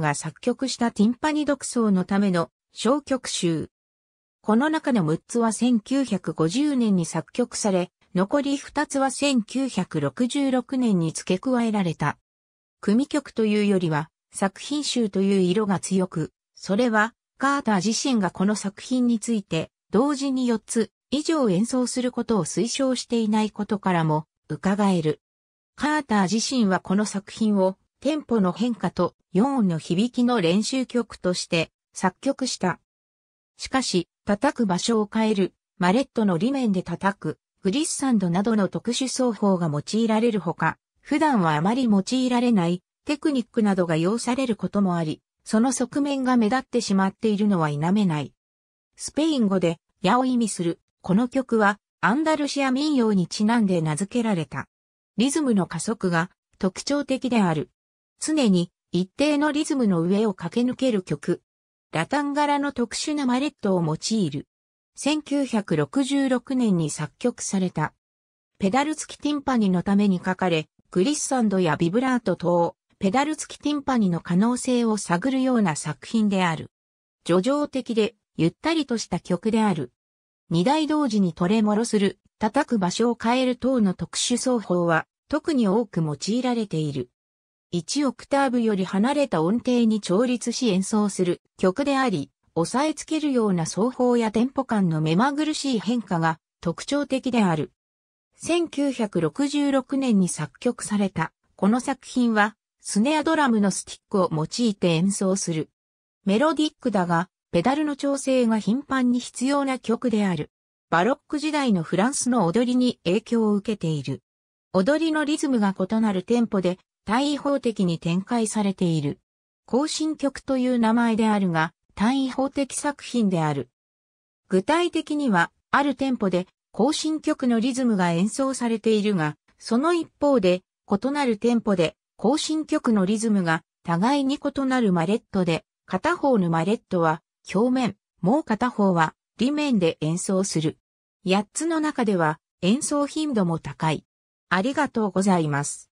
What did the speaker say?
が作曲したティンパニ独奏のための小曲集。この中の6つは1950年に作曲され、残り2つは1966年に付け加えられた。組曲というよりは作品集という色が強く、それはカーター自身がこの作品について同時に4つ以上演奏することを推奨していないことからも伺える。カーター自身はこの作品をテンポの変化と4音の響きの練習曲として作曲した。しかし、叩く場所を変える、マレットの裏面で叩く、グリッサンドなどの特殊奏法が用いられるほか、普段はあまり用いられないテクニックなどが要されることもあり、その側面が目立ってしまっているのは否めない。スペイン語で、矢を意味する、この曲は、アンダルシア民謡にちなんで名付けられた。リズムの加速が特徴的である。常に一定のリズムの上を駆け抜ける曲。ラタン柄の特殊なマレットを用いる。1966年に作曲された。ペダル付きティンパニのために書かれ、グリッサンドやビブラート等、ペダル付きティンパニの可能性を探るような作品である。叙情的で、ゆったりとした曲である。二台同時にトレモロする、叩く場所を変える等の特殊奏法は、特に多く用いられている。1オクターブより離れた音程に調律し演奏する曲であり、押さえつけるような奏法やテンポ感の目まぐるしい変化が特徴的である。1966年に作曲されたこの作品はスネアドラムのスティックを用いて演奏する。メロディックだがペダルの調整が頻繁に必要な曲である。バロック時代のフランスの踊りに影響を受けている。踊りのリズムが異なるテンポで対位法的に展開されている。行進曲という名前であるが、単位法的作品である。具体的には、あるテンポで、行進曲のリズムが演奏されているが、その一方で、異なるテンポで、行進曲のリズムが、互いに異なるマレットで、片方のマレットは、表面、もう片方は、裏面で演奏する。8つの中では、演奏頻度も高い。ありがとうございます。